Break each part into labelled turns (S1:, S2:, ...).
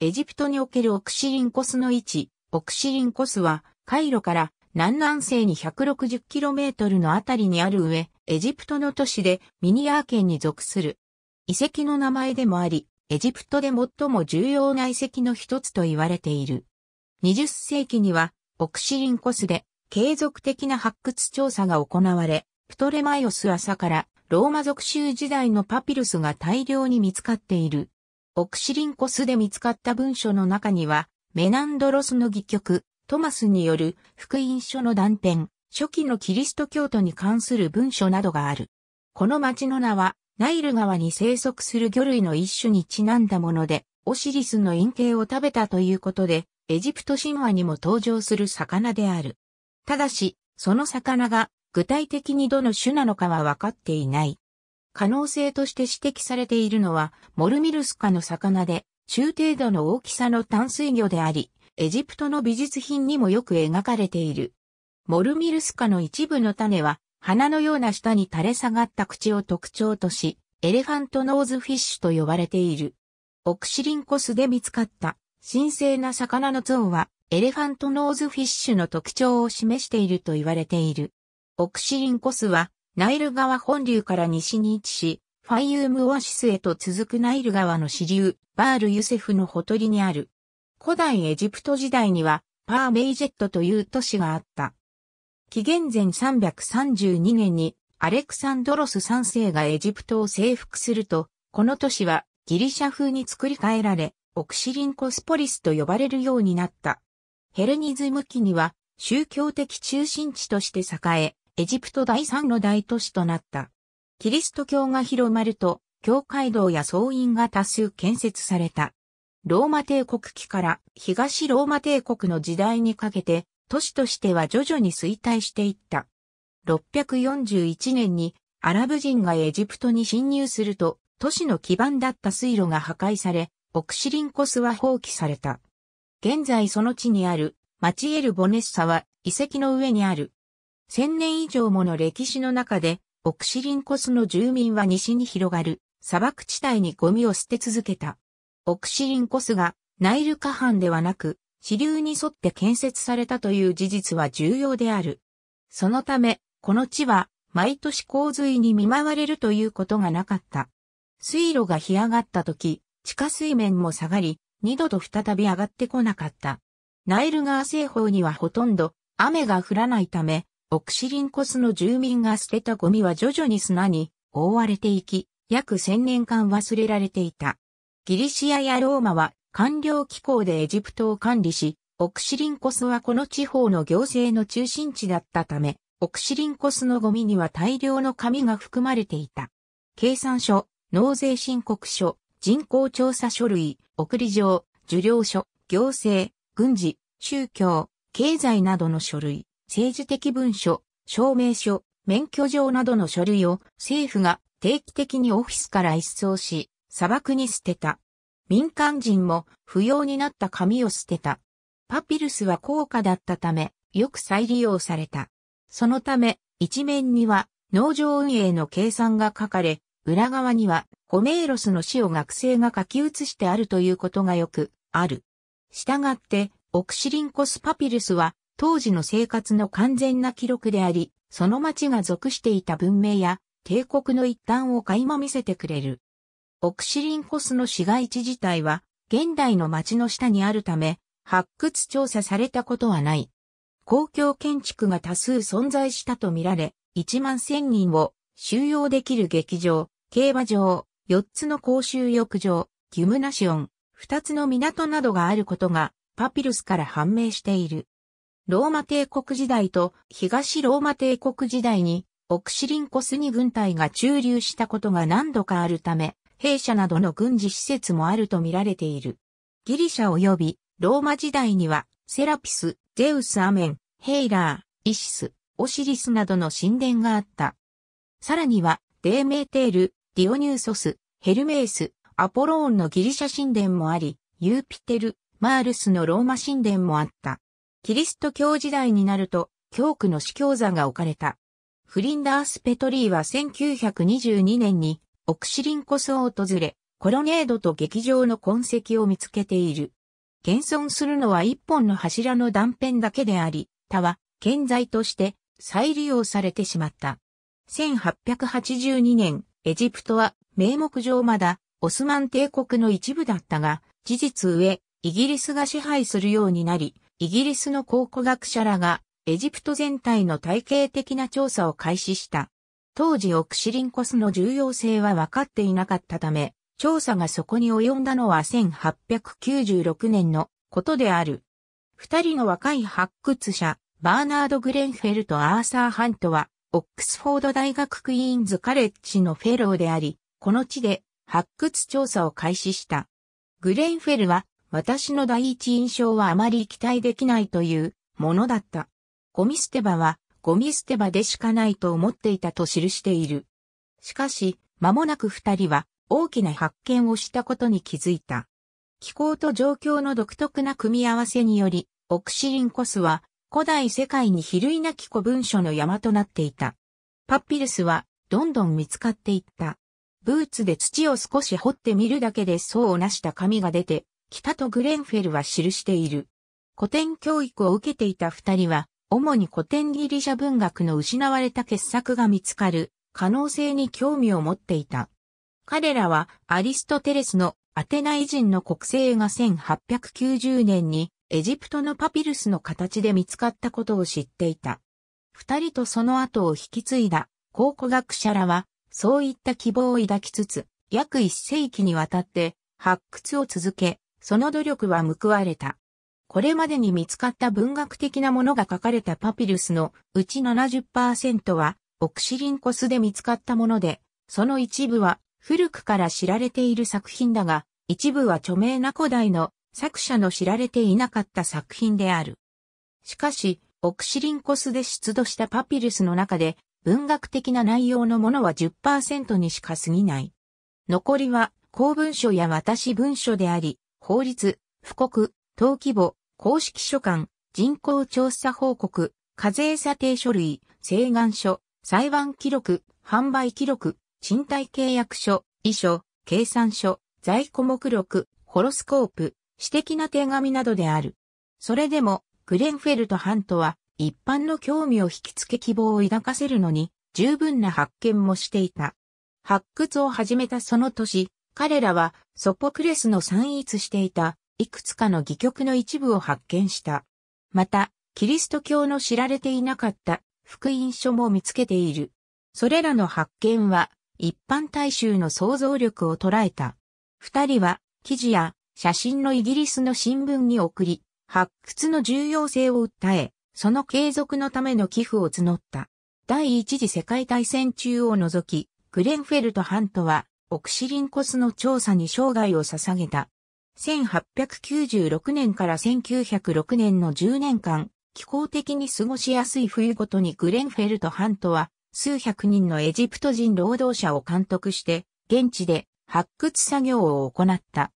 S1: エジプトにおけるオクシリンコスの位置、オクシリンコスは、カイロから南南西に 160km のあたりにある上、エジプトの都市でミニアー県に属する。遺跡の名前でもあり、エジプトで最も重要な遺跡の一つと言われている。20世紀には、オクシリンコスで継続的な発掘調査が行われ、プトレマイオス朝からローマ属州時代のパピルスが大量に見つかっている。オクシリンコスで見つかった文書の中には、メナンドロスの戯曲、トマスによる福音書の断片、初期のキリスト教徒に関する文書などがある。この町の名は、ナイル川に生息する魚類の一種にちなんだもので、オシリスの陰形を食べたということで、エジプト神話にも登場する魚である。ただし、その魚が具体的にどの種なのかは分かっていない。可能性として指摘されているのは、モルミルスカの魚で、中程度の大きさの淡水魚であり、エジプトの美術品にもよく描かれている。モルミルスカの一部の種は、花のような下に垂れ下がった口を特徴とし、エレファントノーズフィッシュと呼ばれている。オクシリンコスで見つかった神聖な魚の像はエレファントノーズフィッシュの特徴を示していると言われている。オクシリンコスはナイル川本流から西に位置し、ファイユームオアシスへと続くナイル川の支流、バール・ユセフのほとりにある。古代エジプト時代には、パーメイジェットという都市があった。紀元前332年に、アレクサンドロス3世がエジプトを征服すると、この都市はギリシャ風に作り変えられ、オクシリンコスポリスと呼ばれるようになった。ヘレニズム期には宗教的中心地として栄え、エジプト第三の大都市となった。キリスト教が広まると、教会堂や僧院が多数建設された。ローマ帝国期から東ローマ帝国の時代にかけて、都市としては徐々に衰退していった。641年にアラブ人がエジプトに侵入すると、都市の基盤だった水路が破壊され、オクシリンコスは放棄された。現在その地にあるマチエル・ボネッサは遺跡の上にある千年以上もの歴史の中で、オクシリンコスの住民は西に広がる砂漠地帯にゴミを捨て続けた。オクシリンコスがナイル河畔ではなく支流に沿って建設されたという事実は重要である。そのため、この地は毎年洪水に見舞われるということがなかった。水路が干上がった時、地下水面も下がり、二度と再び上がってこなかった。ナイル川西方にはほとんど雨が降らないため、オクシリンコスの住民が捨てたゴミは徐々に砂に覆われていき、約千年間忘れられていた。ギリシアやローマは官僚機構でエジプトを管理し、オクシリンコスはこの地方の行政の中心地だったため、オクシリンコスのゴミには大量の紙が含まれていた。計算書、納税申告書、人口調査書類、送り状、受領書、行政、軍事、宗教、経済などの書類。政治的文書、証明書、免許状などの書類を政府が定期的にオフィスから一掃し、砂漠に捨てた。民間人も不要になった紙を捨てた。パピルスは高価だったため、よく再利用された。そのため、一面には農場運営の計算が書かれ、裏側にはホメーロスの死を学生が書き写してあるということがよくある。したがって、オクシリンコスパピルスは当時の生活の完全な記録であり、その町が属していた文明や帝国の一端を垣間見せてくれる。オクシリンコスの市街地自体は、現代の町の下にあるため、発掘調査されたことはない。公共建築が多数存在したとみられ、1万1000人を収容できる劇場、競馬場、4つの公衆浴場、ギムナシオン、2つの港などがあることが、パピルスから判明している。ローマ帝国時代と東ローマ帝国時代に、オクシリンコスに軍隊が駐留したことが何度かあるため、兵舎などの軍事施設もあると見られている。ギリシャ及びローマ時代には、セラピス、ゼウスアメン、ヘイラー、イシス、オシリスなどの神殿があった。さらには、デーメーテール、ディオニューソス、ヘルメース、アポローンのギリシャ神殿もあり、ユーピテル、マールスのローマ神殿もあった。キリスト教時代になると、教区の司教座が置かれた。フリンダース・ペトリーは1922年に、オクシリンコスを訪れ、コロネードと劇場の痕跡を見つけている。現存するのは一本の柱の断片だけであり、他は、建材として再利用されてしまった。1882年、エジプトは名目上まだオスマン帝国の一部だったが、事実上、イギリスが支配するようになり、イギリスの考古学者らがエジプト全体の体系的な調査を開始した。当時オクシリンコスの重要性は分かっていなかったため、調査がそこに及んだのは1896年のことである。二人の若い発掘者、バーナード・グレンフェルとアーサー・ハントは、オックスフォード大学クイーンズ・カレッジのフェローであり、この地で発掘調査を開始した。グレンフェルは私の第一印象はあまり期待できないというものだった。ゴミ捨て場はゴミ捨て場でしかないと思っていたと記している。しかし、間もなく二人は大きな発見をしたことに気づいた。気候と状況の独特な組み合わせにより、オクシリンコスは古代世界に比類なき古文書の山となっていた。パッピルスはどんどん見つかっていった。ブーツで土を少し掘ってみるだけで層をなした紙が出て、北とグレンフェルは記している。古典教育を受けていた二人は、主に古典ギリシャ文学の失われた傑作が見つかる可能性に興味を持っていた。彼らはアリストテレスのアテナイ人の国勢が1890年にエジプトのパピルスの形で見つかったことを知っていた。二人とその後を引き継いだ考古学者らはそういった希望を抱きつつ約一世紀にわたって発掘を続けその努力は報われた。これまでに見つかった文学的なものが書かれたパピルスのうち70%はオクシリンコスで見つかったもので、その一部は古くから知られている作品だが、一部は著名な古代の作者の知られていなかった作品である。しかし、オクシリンコスで出土したパピルスの中で、文学的な内容のものは10%にしか過ぎない。残りは公文書や私文書であり、法律、布告、登記簿、公式書簡、人口調査報告、課税査定書類、請願書、裁判記録、販売記録、賃貸契約書、遺書、計算書、在庫目録、ホロスコープ、私的な手紙などである。それでも、グレンフェルト・ハントは、一般の興味を引きつけ希望を抱かせるのに、十分な発見もしていた。発掘を始めたその年、彼らはソポクレスの散逸していたいくつかの戯曲の一部を発見した。また、キリスト教の知られていなかった福音書も見つけている。それらの発見は一般大衆の想像力を捉えた。二人は記事や写真のイギリスの新聞に送り、発掘の重要性を訴え、その継続のための寄付を募った。第一次世界大戦中を除き、グレンフェルト・ハントはオクシリンコスの調査に生涯を捧げた。1896年から1906年の10年間、気候的に過ごしやすい冬ごとにグレンフェルト・ハントは、数百人のエジプト人労働者を監督して、現地で発掘作業を行った。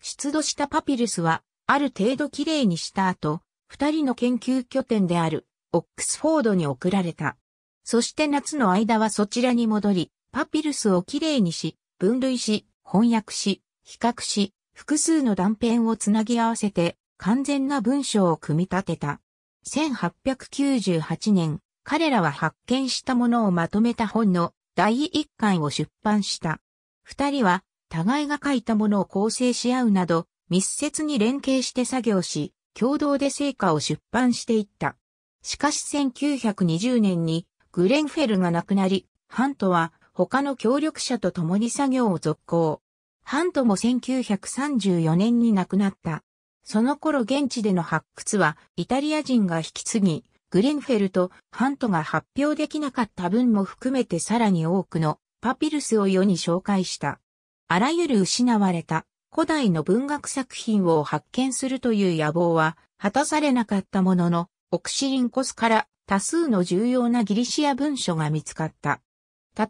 S1: 出土したパピルスは、ある程度きれいにした後、二人の研究拠点である、オックスフォードに送られた。そして夏の間はそちらに戻り、パピルスをきれいにし、分類し、翻訳し、比較し、複数の断片をつなぎ合わせて完全な文章を組み立てた。1898年、彼らは発見したものをまとめた本の第一巻を出版した。二人は互いが書いたものを構成し合うなど、密接に連携して作業し、共同で成果を出版していった。しかし1920年にグレンフェルが亡くなり、ハントは他の協力者と共に作業を続行。ハントも1934年に亡くなった。その頃現地での発掘はイタリア人が引き継ぎ、グレンフェルとハントが発表できなかった分も含めてさらに多くのパピルスを世に紹介した。あらゆる失われた古代の文学作品を発見するという野望は果たされなかったものの、オクシリンコスから多数の重要なギリシア文書が見つかった。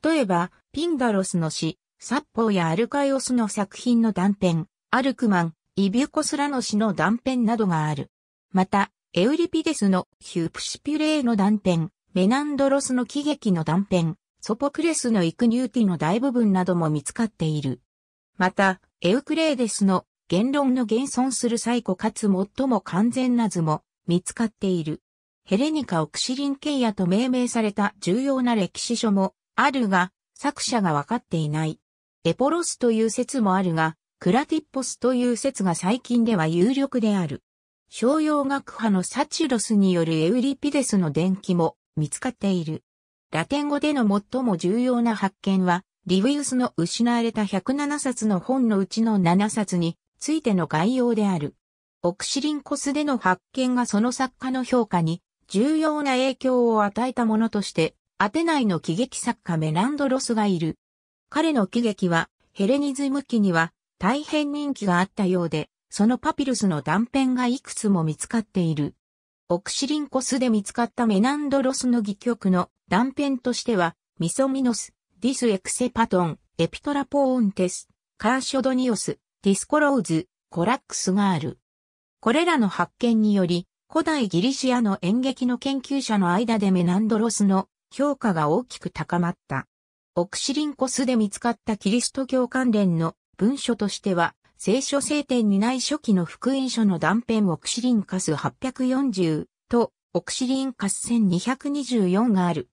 S1: 例えば、ピンダロスの詩、サッポーやアルカイオスの作品の断片、アルクマン、イビュコスラの詩の断片などがある。また、エウリピデスのヒュープシピュレーの断片、メナンドロスの喜劇の断片、ソポクレスのイクニューティの大部分なども見つかっている。また、エウクレーデスの言論の現存する最古かつ最も完全な図も見つかっている。ヘレニカ・オクシリンケイヤと命名された重要な歴史書もあるが、作者が分かっていない。エポロスという説もあるが、クラティッポスという説が最近では有力である。商用学派のサチュロスによるエウリピデスの伝記も見つかっている。ラテン語での最も重要な発見は、リウィウスの失われた107冊の本のうちの7冊についての概要である。オクシリンコスでの発見がその作家の評価に重要な影響を与えたものとしてアテナイの喜劇作家メランドロスがいる。彼の喜劇はヘレニズム期には大変人気があったようで、そのパピルスの断片がいくつも見つかっている。オクシリンコスで見つかったメナンドロスの戯曲の断片としては、ミソミノス、ディスエクセパトン、エピトラポーンテス、カーショドニオス、ディスコローズ、コラックスがある。これらの発見により、古代ギリシアの演劇の研究者の間でメナンドロスの評価が大きく高まった。オクシリンコスで見つかったキリスト教関連の文書としては、聖書聖典にない初期の福音書の断片オクシリンカス840とオクシリンカス1224がある。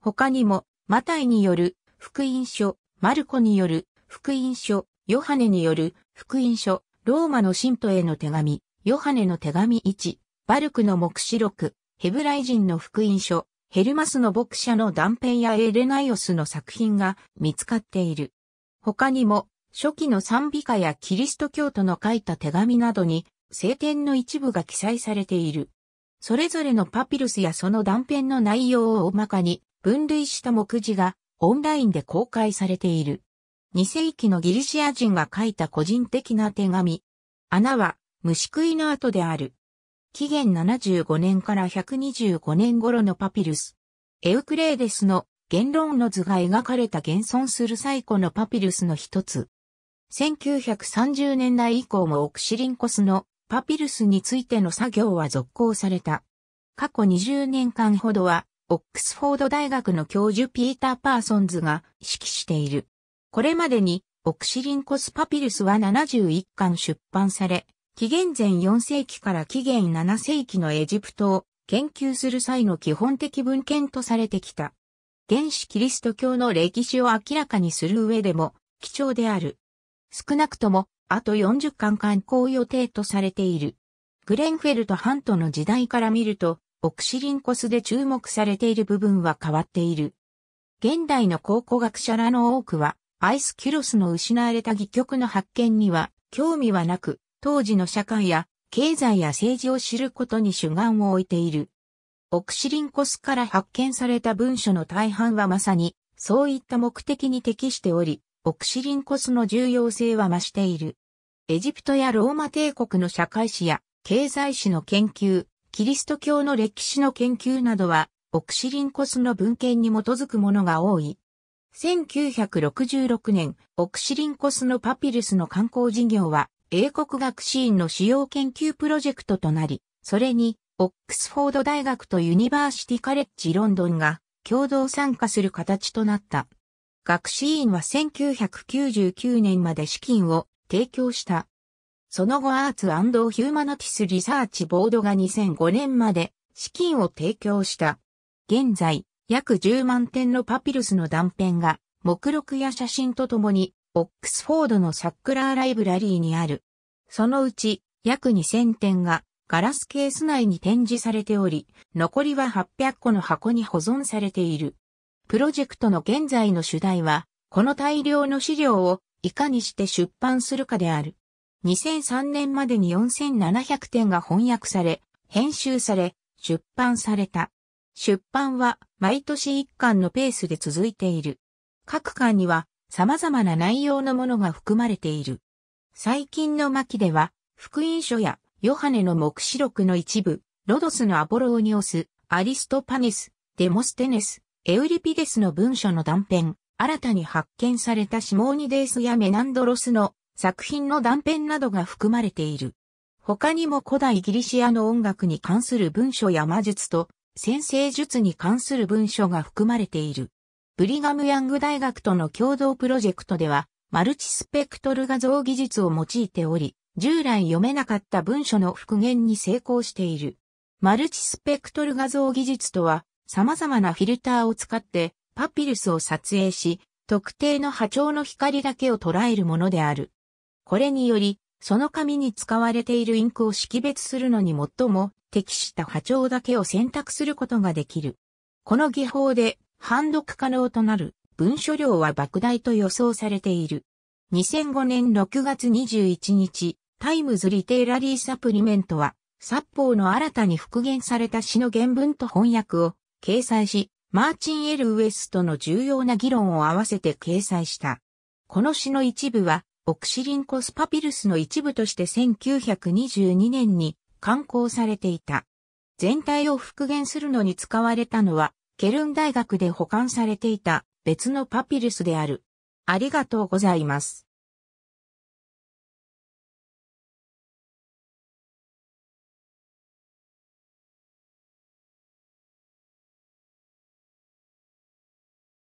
S1: 他にも、マタイによる福音書、マルコによる福音書、ヨハネによる福音書、ローマの信徒への手紙、ヨハネの手紙1、バルクの目視録、ヘブライ人の福音書、ヘルマスの牧者の断片やエレナイオスの作品が見つかっている。他にも、初期の賛美歌やキリスト教徒の書いた手紙などに、聖典の一部が記載されている。それぞれのパピルスやその断片の内容を大まかに分類した目次がオンラインで公開されている。2世紀のギリシア人が書いた個人的な手紙。穴は虫食いの跡である。紀元75年から125年頃のパピルス。エウクレーデスの言論の図が描かれた現存する最古のパピルスの一つ。1930年代以降もオクシリンコスのパピルスについての作業は続行された。過去20年間ほどは、オックスフォード大学の教授ピーター・パーソンズが指揮している。これまでに、オクシリンコスパピルスは71巻出版され、紀元前4世紀から紀元7世紀のエジプトを研究する際の基本的文献とされてきた。原始キリスト教の歴史を明らかにする上でも貴重である。少なくともあと40巻刊行予定とされている。グレンフェルトハントの時代から見ると、オクシリンコスで注目されている部分は変わっている。現代の考古学者らの多くは、アイスキュロスの失われた戯曲の発見には興味はなく、当時の社会や経済や政治を知ることに主眼を置いている。オクシリンコスから発見された文書の大半はまさに、そういった目的に適しており、オクシリンコスの重要性は増している。エジプトやローマ帝国の社会史や経済史の研究、キリスト教の歴史の研究などは、オクシリンコスの文献に基づくものが多い。1966年、オクシリンコスのパピルスの観光事業は、英国学士院の主要研究プロジェクトとなり、それに、オックスフォード大学とユニバーシティカレッジロンドンが共同参加する形となった。学士院は1999年まで資金を提供した。その後アーツヒューマナティスリサーチボードが2005年まで資金を提供した。現在、約10万点のパピルスの断片が目録や写真とともにオックスフォードのサックラーライブラリーにある。そのうち約2000点がガラスケース内に展示されており、残りは800個の箱に保存されている。プロジェクトの現在の主題は、この大量の資料をいかにして出版するかである。2003年までに4700点が翻訳され、編集され、出版された。出版は毎年1巻のペースで続いている。各巻には様々な内容のものが含まれている。最近の巻では、福音書やヨハネの目視録の一部、ロドスのアポローニオス、アリストパネス、デモステネス、エウリピデスの文書の断片、新たに発見されたシモーニデースやメナンドロスの作品の断片などが含まれている。他にも古代ギリシアの音楽に関する文書や魔術と、先生術に関する文書が含まれている。ブリガムヤング大学との共同プロジェクトでは、マルチスペクトル画像技術を用いており、従来読めなかった文書の復元に成功している。マルチスペクトル画像技術とは、様々なフィルターを使ってパピルスを撮影し、特定の波長の光だけを捉えるものである。これにより、その紙に使われているインクを識別するのに最も適した波長だけを選択することができる。この技法で判読可能となる文書量は莫大と予想されている。2005年6月21日、タイムズリテイラリーサプリメントは、札法の新たに復元された詩の原文と翻訳を掲載し、マーチン・エル・ウエストの重要な議論を合わせて掲載した。この詩の一部は、オクシリンコスパピルスの一部として1922年に刊行されていた。全体を復元するのに使われたのは、ケルン大学で保管されていた別のパピルスである。ありがとうございます。